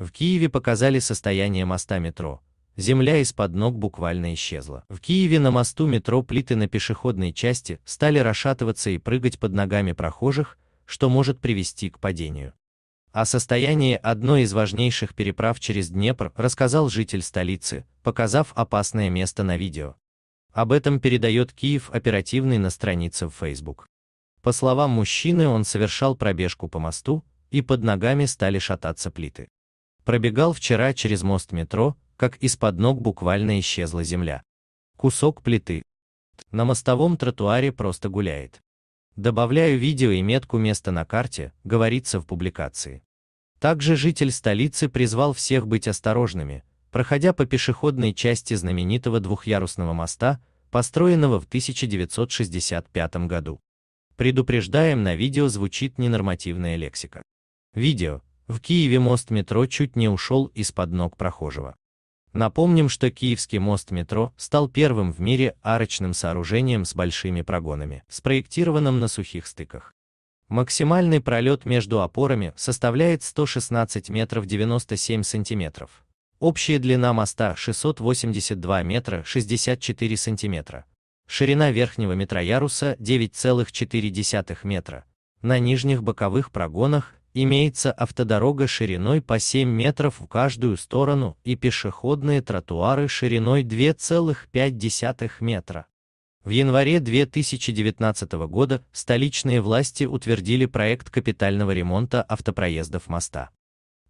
В Киеве показали состояние моста метро. Земля из-под ног буквально исчезла. В Киеве на мосту метро плиты на пешеходной части стали расшатываться и прыгать под ногами прохожих, что может привести к падению. О состоянии одной из важнейших переправ через Днепр рассказал житель столицы, показав опасное место на видео. Об этом передает Киев оперативный на странице в Facebook. По словам мужчины, он совершал пробежку по мосту, и под ногами стали шататься плиты. Пробегал вчера через мост метро, как из-под ног буквально исчезла земля. Кусок плиты. На мостовом тротуаре просто гуляет. Добавляю видео и метку места на карте, говорится в публикации. Также житель столицы призвал всех быть осторожными, проходя по пешеходной части знаменитого двухъярусного моста, построенного в 1965 году. Предупреждаем, на видео звучит ненормативная лексика. Видео, в Киеве мост метро чуть не ушел из-под ног прохожего. Напомним, что Киевский мост метро стал первым в мире арочным сооружением с большими прогонами, спроектированным на сухих стыках. Максимальный пролет между опорами составляет 116 метров 97 сантиметров. Общая длина моста 682 метра 64 сантиметра. Ширина верхнего метрояруса 9,4 метра. На нижних боковых прогонах Имеется автодорога шириной по 7 метров в каждую сторону и пешеходные тротуары шириной 2,5 метра. В январе 2019 года столичные власти утвердили проект капитального ремонта автопроездов моста.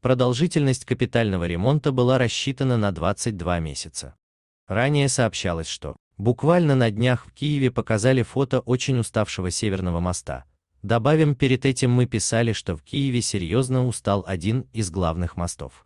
Продолжительность капитального ремонта была рассчитана на 22 месяца. Ранее сообщалось, что буквально на днях в Киеве показали фото очень уставшего Северного моста – Добавим, перед этим мы писали, что в Киеве серьезно устал один из главных мостов.